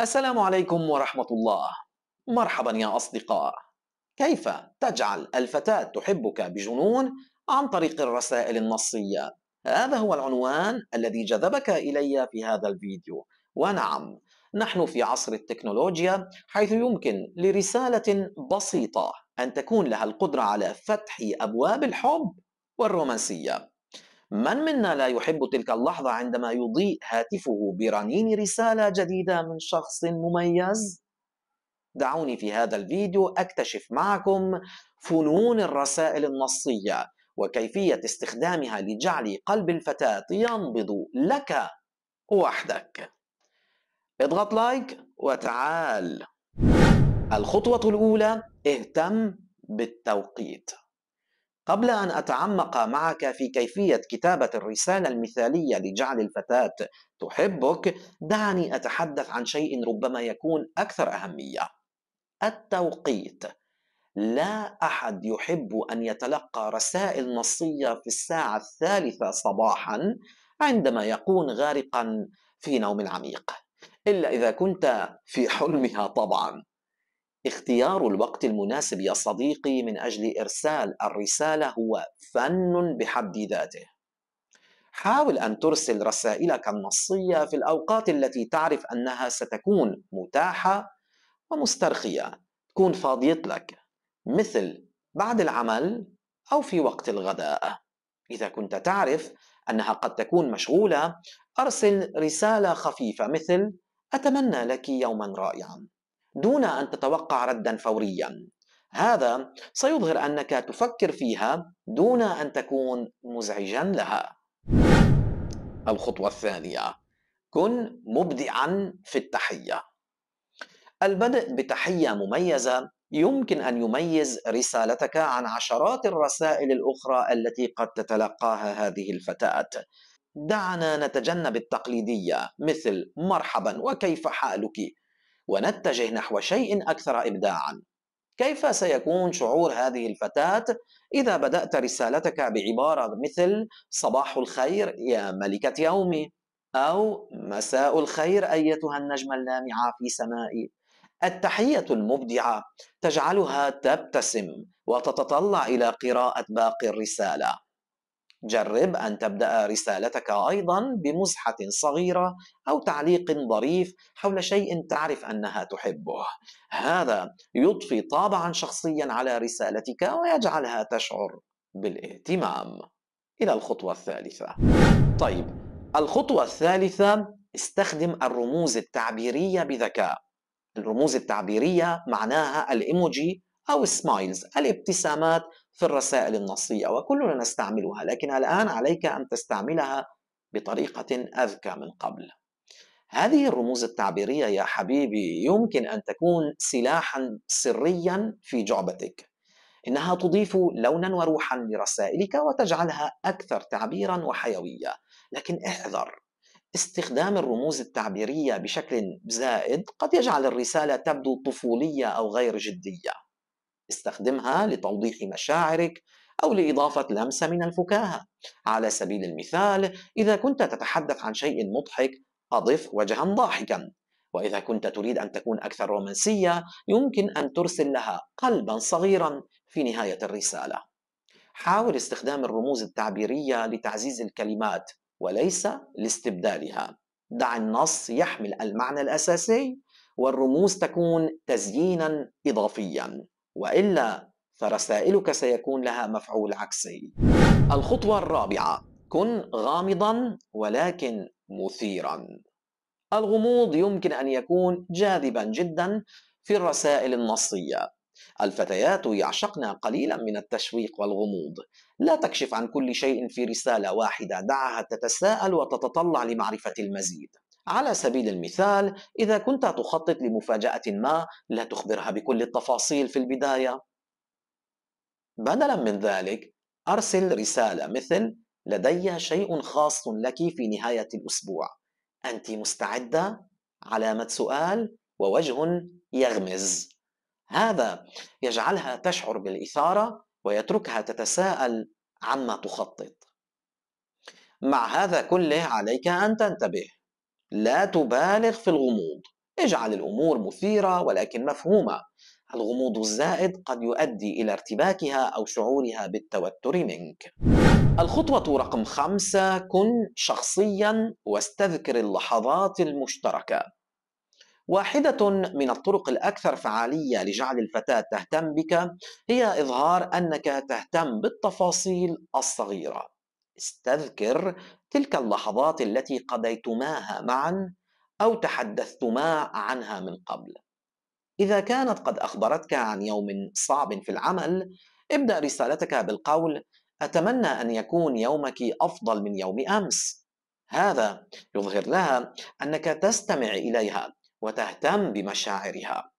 السلام عليكم ورحمة الله مرحبا يا أصدقاء كيف تجعل الفتاة تحبك بجنون عن طريق الرسائل النصية هذا هو العنوان الذي جذبك إلي في هذا الفيديو ونعم نحن في عصر التكنولوجيا حيث يمكن لرسالة بسيطة أن تكون لها القدرة على فتح أبواب الحب والرومانسية من منا لا يحب تلك اللحظة عندما يضيء هاتفه برنين رسالة جديدة من شخص مميز؟ دعوني في هذا الفيديو أكتشف معكم فنون الرسائل النصية وكيفية استخدامها لجعل قلب الفتاة ينبض لك وحدك اضغط لايك وتعال الخطوة الأولى اهتم بالتوقيت قبل أن أتعمق معك في كيفية كتابة الرسالة المثالية لجعل الفتاة تحبك، دعني أتحدث عن شيء ربما يكون أكثر أهمية. التوقيت. لا أحد يحب أن يتلقى رسائل نصية في الساعة الثالثة صباحًا عندما يكون غارقًا في نوم عميق، إلا إذا كنت في حلمها طبعًا. اختيار الوقت المناسب يا صديقي من أجل إرسال الرسالة هو فن بحد ذاته حاول أن ترسل رسائلك النصية في الأوقات التي تعرف أنها ستكون متاحة ومسترخية تكون فاضية لك مثل بعد العمل أو في وقت الغداء إذا كنت تعرف أنها قد تكون مشغولة أرسل رسالة خفيفة مثل أتمنى لك يوما رائعا دون ان تتوقع ردا فوريا هذا سيظهر انك تفكر فيها دون ان تكون مزعجا لها الخطوه الثانيه كن مبدعا في التحيه البدء بتحيه مميزه يمكن ان يميز رسالتك عن عشرات الرسائل الاخرى التي قد تتلقاها هذه الفتاه دعنا نتجنب التقليديه مثل مرحبا وكيف حالك ونتجه نحو شيء اكثر ابداعا كيف سيكون شعور هذه الفتاه اذا بدات رسالتك بعباره مثل صباح الخير يا ملكه يومي او مساء الخير ايتها النجمه اللامعه في سمائي التحيه المبدعه تجعلها تبتسم وتتطلع الى قراءه باقي الرساله جرب أن تبدأ رسالتك أيضا بمزحة صغيرة أو تعليق ظريف حول شيء تعرف أنها تحبه. هذا يضفي طابعا شخصيا على رسالتك ويجعلها تشعر بالاهتمام. إلى الخطوة الثالثة. طيب، الخطوة الثالثة استخدم الرموز التعبيرية بذكاء. الرموز التعبيرية معناها الإيموجي أو السمايلز، الابتسامات في الرسائل النصية وكلنا نستعملها لكن الآن عليك أن تستعملها بطريقة أذكى من قبل هذه الرموز التعبيرية يا حبيبي يمكن أن تكون سلاحا سريا في جعبتك إنها تضيف لونا وروحا لرسائلك وتجعلها أكثر تعبيرا وحيوية لكن احذر استخدام الرموز التعبيرية بشكل زائد قد يجعل الرسالة تبدو طفولية أو غير جدية استخدمها لتوضيح مشاعرك أو لإضافة لمسة من الفكاهة على سبيل المثال إذا كنت تتحدث عن شيء مضحك أضف وجها ضاحكا وإذا كنت تريد أن تكون أكثر رومانسية يمكن أن ترسل لها قلبا صغيرا في نهاية الرسالة حاول استخدام الرموز التعبيرية لتعزيز الكلمات وليس لاستبدالها دع النص يحمل المعنى الأساسي والرموز تكون تزيينا إضافيا والا فرسائلك سيكون لها مفعول عكسي. الخطوه الرابعه كن غامضا ولكن مثيرا. الغموض يمكن ان يكون جاذبا جدا في الرسائل النصيه. الفتيات يعشقن قليلا من التشويق والغموض لا تكشف عن كل شيء في رساله واحده دعها تتساءل وتتطلع لمعرفه المزيد على سبيل المثال إذا كنت تخطط لمفاجأة ما لا تخبرها بكل التفاصيل في البداية بدلا من ذلك أرسل رسالة مثل لدي شيء خاص لك في نهاية الأسبوع أنت مستعدة؟ علامة سؤال ووجه يغمز هذا يجعلها تشعر بالإثارة ويتركها تتساءل عما تخطط مع هذا كله عليك أن تنتبه لا تبالغ في الغموض اجعل الأمور مثيرة ولكن مفهومة الغموض الزائد قد يؤدي إلى ارتباكها أو شعورها بالتوتر منك الخطوة رقم خمسة كن شخصيا واستذكر اللحظات المشتركة واحدة من الطرق الأكثر فعالية لجعل الفتاة تهتم بك هي إظهار أنك تهتم بالتفاصيل الصغيرة استذكر تلك اللحظات التي قضيتماها معا او تحدثتما عنها من قبل اذا كانت قد اخبرتك عن يوم صعب في العمل ابدا رسالتك بالقول اتمنى ان يكون يومك افضل من يوم امس هذا يظهر لها انك تستمع اليها وتهتم بمشاعرها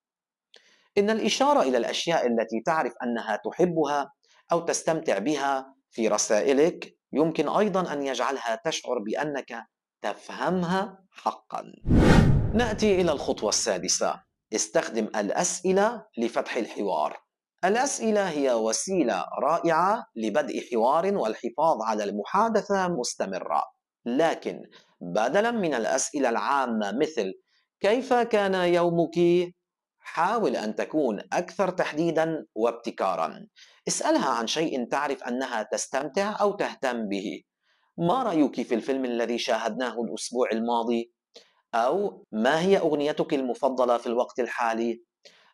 ان الاشاره الى الاشياء التي تعرف انها تحبها او تستمتع بها في رسائلك يمكن ايضا ان يجعلها تشعر بانك تفهمها حقا ناتي الى الخطوه السادسه استخدم الاسئله لفتح الحوار الاسئله هي وسيله رائعه لبدء حوار والحفاظ على المحادثه مستمره لكن بدلا من الاسئله العامه مثل كيف كان يومك حاول أن تكون أكثر تحديدا وابتكارا اسألها عن شيء تعرف أنها تستمتع أو تهتم به ما رأيك في الفيلم الذي شاهدناه الأسبوع الماضي؟ أو ما هي أغنيتك المفضلة في الوقت الحالي؟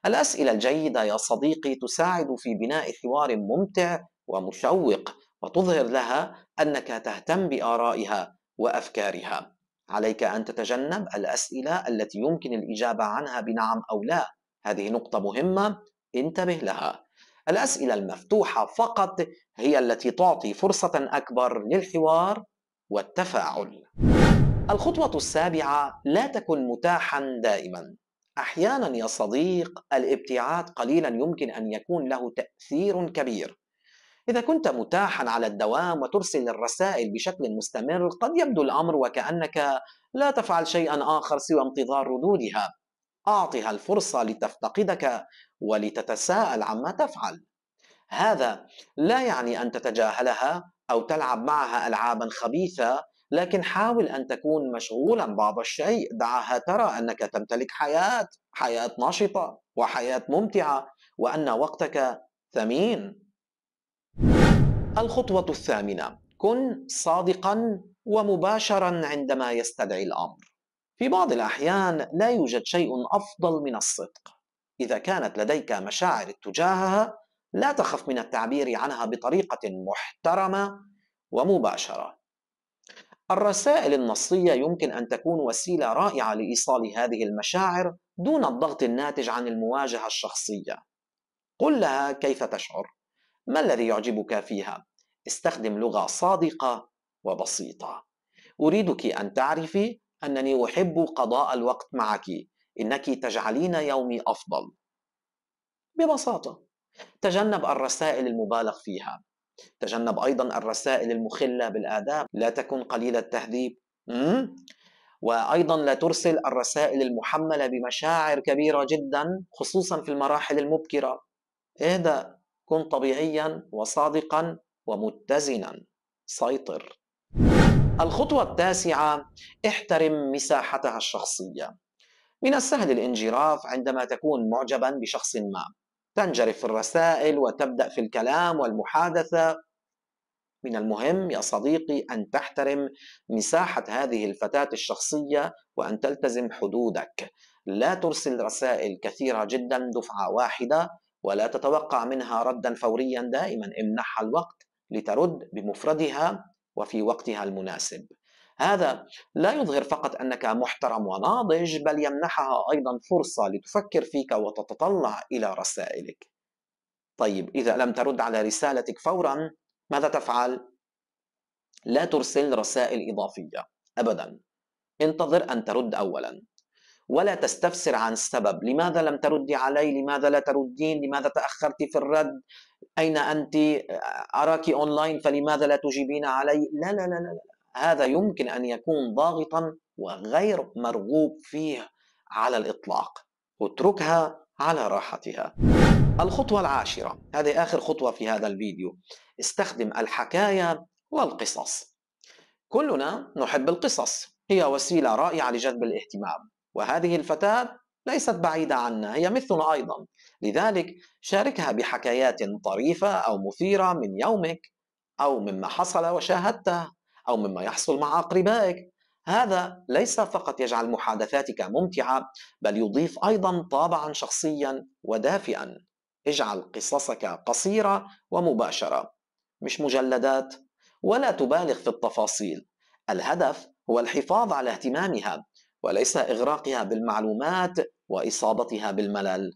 الأسئلة الجيدة يا صديقي تساعد في بناء حوار ممتع ومشوق وتظهر لها أنك تهتم بآرائها وأفكارها عليك أن تتجنب الأسئلة التي يمكن الإجابة عنها بنعم أو لا هذه نقطة مهمة انتبه لها الأسئلة المفتوحة فقط هي التي تعطي فرصة أكبر للحوار والتفاعل الخطوة السابعة لا تكن متاحا دائما أحيانا يا صديق الابتعاد قليلا يمكن أن يكون له تأثير كبير إذا كنت متاحا على الدوام وترسل الرسائل بشكل مستمر قد يبدو الأمر وكأنك لا تفعل شيئا آخر سوى انتظار ردودها أعطها الفرصة لتفتقدك ولتتساءل عما تفعل هذا لا يعني أن تتجاهلها أو تلعب معها ألعابا خبيثة لكن حاول أن تكون مشغولا بعض الشيء دعها ترى أنك تمتلك حياة حياة نشطة وحياة ممتعة وأن وقتك ثمين الخطوة الثامنة كن صادقا ومباشرا عندما يستدعي الأمر في بعض الأحيان لا يوجد شيء أفضل من الصدق إذا كانت لديك مشاعر تجاهها لا تخف من التعبير عنها بطريقة محترمة ومباشرة الرسائل النصية يمكن أن تكون وسيلة رائعة لإيصال هذه المشاعر دون الضغط الناتج عن المواجهة الشخصية. قل لها كيف تشعر، ما الذي يعجبك فيها؟ استخدم لغة صادقة وبسيطة. أريدك أن تعرفي أنني أحب قضاء الوقت معك إنك تجعلين يومي أفضل ببساطة تجنب الرسائل المبالغ فيها تجنب أيضا الرسائل المخلة بالآداب لا تكن قليل التهذيب وأيضا لا ترسل الرسائل المحملة بمشاعر كبيرة جدا خصوصا في المراحل المبكرة اهدأ كن طبيعيا وصادقا ومتزنا سيطر الخطوة التاسعة احترم مساحتها الشخصية من السهل الانجراف عندما تكون معجبا بشخص ما تنجرف في الرسائل وتبدأ في الكلام والمحادثة من المهم يا صديقي أن تحترم مساحة هذه الفتاة الشخصية وأن تلتزم حدودك لا ترسل رسائل كثيرة جدا دفعة واحدة ولا تتوقع منها ردا فوريا دائما امنحها الوقت لترد بمفردها وفي وقتها المناسب هذا لا يظهر فقط انك محترم وناضج بل يمنحها ايضا فرصه لتفكر فيك وتتطلع الى رسائلك. طيب اذا لم ترد على رسالتك فورا ماذا تفعل؟ لا ترسل رسائل اضافيه ابدا. انتظر ان ترد اولا. ولا تستفسر عن السبب لماذا لم تردي علي لماذا لا تردين لماذا تأخرت في الرد أين أنت أراك أونلاين فلماذا لا تجيبين علي لا لا لا, لا. هذا يمكن أن يكون ضاغطا وغير مرغوب فيه على الإطلاق اتركها على راحتها الخطوة العاشرة هذه آخر خطوة في هذا الفيديو استخدم الحكاية والقصص كلنا نحب القصص هي وسيلة رائعة لجذب الاهتمام وهذه الفتاة ليست بعيدة عنا هي مثلنا أيضا لذلك شاركها بحكايات طريفة أو مثيرة من يومك أو مما حصل وشاهدته أو مما يحصل مع أقربائك هذا ليس فقط يجعل محادثاتك ممتعة بل يضيف أيضا طابعا شخصيا ودافئا اجعل قصصك قصيرة ومباشرة مش مجلدات ولا تبالغ في التفاصيل الهدف هو الحفاظ على اهتمامها وليس إغراقها بالمعلومات وإصابتها بالملل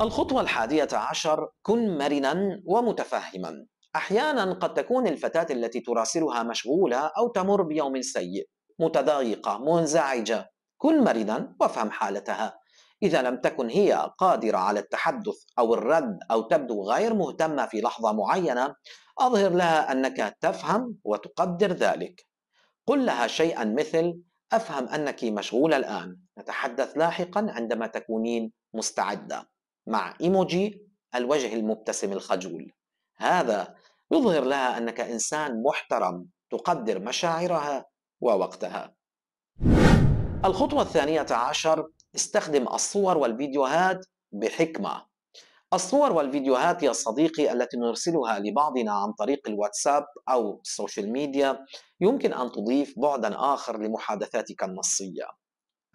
الخطوة الحادية عشر كن مرنا ومتفهما أحيانا قد تكون الفتاة التي تراسلها مشغولة أو تمر بيوم سيء متضايقة منزعجة كن مرنا وافهم حالتها إذا لم تكن هي قادرة على التحدث أو الرد أو تبدو غير مهتمة في لحظة معينة أظهر لها أنك تفهم وتقدر ذلك قل لها شيئا مثل أفهم أنك مشغولة الآن نتحدث لاحقا عندما تكونين مستعدة مع إيموجي الوجه المبتسم الخجول هذا يظهر لها أنك إنسان محترم تقدر مشاعرها ووقتها الخطوة الثانية عشر استخدم الصور والفيديوهات بحكمة الصور والفيديوهات يا صديقي التي نرسلها لبعضنا عن طريق الواتساب أو السوشيال ميديا يمكن أن تضيف بعدا آخر لمحادثاتك النصية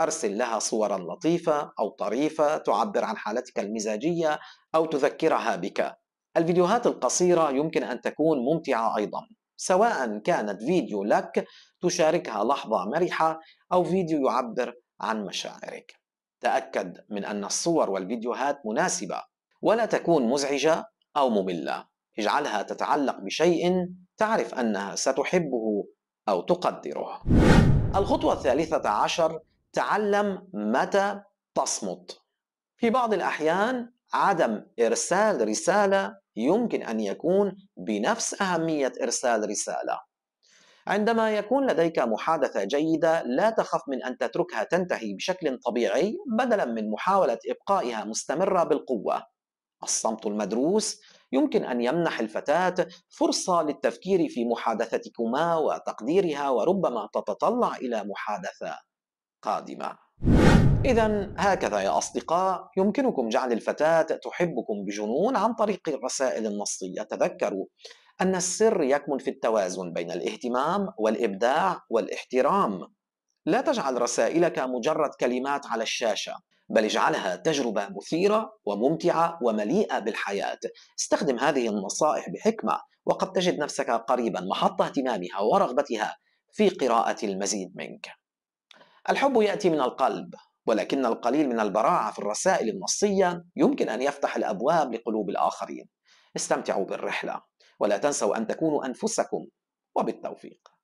أرسل لها صورا لطيفة أو طريفة تعبر عن حالتك المزاجية أو تذكرها بك الفيديوهات القصيرة يمكن أن تكون ممتعة أيضا سواء كانت فيديو لك تشاركها لحظة مرحة أو فيديو يعبر عن مشاعرك تأكد من أن الصور والفيديوهات مناسبة ولا تكون مزعجة أو مملة اجعلها تتعلق بشيء تعرف أنها ستحبه أو تقدره الخطوة الثالثة عشر تعلم متى تصمت في بعض الأحيان عدم إرسال رسالة يمكن أن يكون بنفس أهمية إرسال رسالة عندما يكون لديك محادثة جيدة لا تخف من أن تتركها تنتهي بشكل طبيعي بدلا من محاولة إبقائها مستمرة بالقوة الصمت المدروس يمكن أن يمنح الفتاة فرصة للتفكير في محادثتكما وتقديرها وربما تتطلع إلى محادثة قادمة. إذا هكذا يا أصدقاء يمكنكم جعل الفتاة تحبكم بجنون عن طريق الرسائل النصية، تذكروا أن السر يكمن في التوازن بين الاهتمام والإبداع والاحترام. لا تجعل رسائلك مجرد كلمات على الشاشة، بل اجعلها تجربة مثيرة وممتعة ومليئة بالحياة استخدم هذه النصائح بحكمة وقد تجد نفسك قريبا محط اهتمامها ورغبتها في قراءة المزيد منك الحب يأتي من القلب ولكن القليل من البراعة في الرسائل النصية يمكن أن يفتح الأبواب لقلوب الآخرين استمتعوا بالرحلة ولا تنسوا أن تكونوا أنفسكم وبالتوفيق